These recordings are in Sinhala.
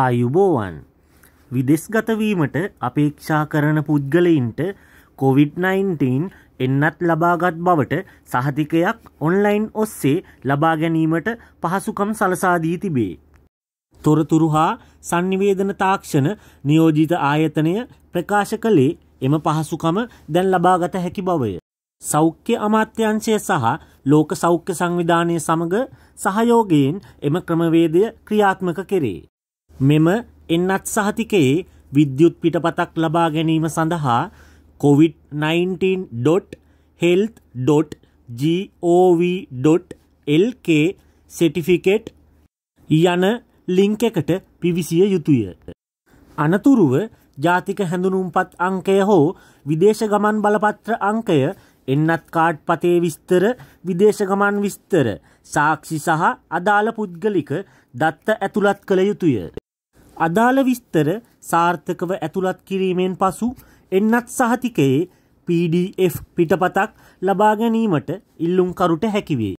ආයුබෝවන් විදෙස්ගතවීමට අපේක්ෂා කරන පුද්ගලයින්ට කොවිD-19 එන්නත් ලබාගත් බවට සහතිකයක් ඔන්ලයින් ඔස්සේ ලබා ගැනීමට පහසුකම් සලසාදී තිබේ. තොරතුරු හා සංනිවේදන තාක්ෂණ නියෝජිත ආයතනය ප්‍රකාශ කළේ එම පහසුකම දැන් ලබාගත හැකි බවය. සෞඛ්‍ය අමාත්‍යංශය සහ ලෝක සෞඛ්‍ය සංවිධානය සමඟ සහයෝගයෙන් එම ක්‍රමවේදය ක්‍රියාත්මක කෙරේ. මෙම එන්නත් සහතිකයේ විද්‍යුත් පිටපතක් ලබා ගැනීම සඳහා covid19.health.gov.lk සෙටිෆිකෙට් යන ලිංක එකට පිවිසිය යුතුය. අනතුරුව ජාතික හැඳුනුම්පත් අංකය හෝ විදේශ ගමන් බලපත්‍ර අංකය එන්නත් කාඩ් පතේ විස්තර විදේශ ගමන් විස්තර සාක්ෂි සහ අදාළ පුද්ගලික දත්ත ඇතුළත් කළ යුතුය. අදාළ විස්තර සාර්ථකව ඇතුළත් කිරීමෙන් පසු එන්නත් සහතිකයේ PDF පිටපතක් ලබා ගැනීමට ඉල්ලුම්කරුට හැකිවේ.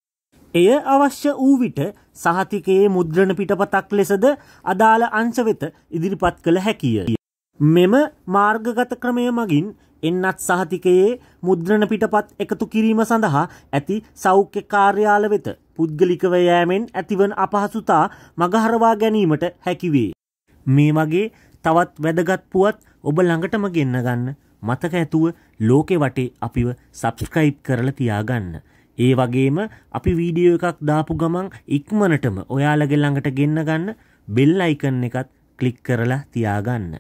එය අවශ්‍ය වූ විට සහතිකයේ මුද්‍රණ පිටපතක් ලෙසද අදාළ අංශ වෙත ඉදිරිපත් කළ හැකිය. මෙම මාර්ගගත ක්‍රමය මගින් එන්නත් සහතිකයේ මුද්‍රණ පිටපත් එකතු කිරීම සඳහා ඇති සෞඛ්‍ය කාර්යාල වෙත පුද්ගලිකව යෑමෙන් ඇතිවන අපහසුතා මගහරවා ගැනීමට හැකිවේ. මේ වගේ තවත් වැදගත් පුවත් ඔබ ළඟටම ගෙන්න ගන්න මතක ඇතුව ලෝකෙ වටේ අපිව සබස්ක්‍රයිබ් කරලා තියාගන්න. ඒ වගේම අපි වීඩියෝ එකක් දාපු ගමන් ඉක්මනටම ඔයාලගෙ ළඟට ගෙන්න ගන්න බෙල් අයිකන් එකත් ක්ලික් කරලා තියාගන්න.